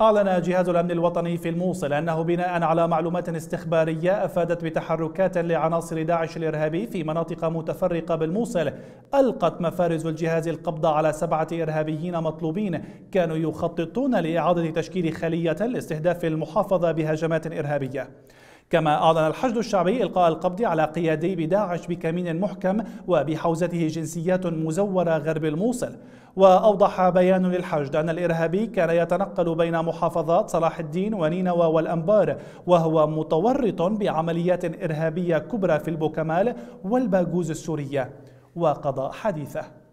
أعلن جهاز الأمن الوطني في الموصل أنه بناء على معلومات استخبارية أفادت بتحركات لعناصر داعش الإرهابي في مناطق متفرقة بالموصل ألقت مفارز الجهاز القبض على سبعة إرهابيين مطلوبين كانوا يخططون لإعادة تشكيل خلية لاستهداف المحافظة بهجمات إرهابية كما أعلن الحشد الشعبي إلقاء القبض على قيادي بداعش بكمين محكم وبحوزته جنسيات مزورة غرب الموصل وأوضح بيان للحشد أن الإرهابي كان يتنقل بين محافظات صلاح الدين ونينوى والأنبار وهو متورط بعمليات إرهابية كبرى في البوكمال والباجوز السورية وقضاء حديثه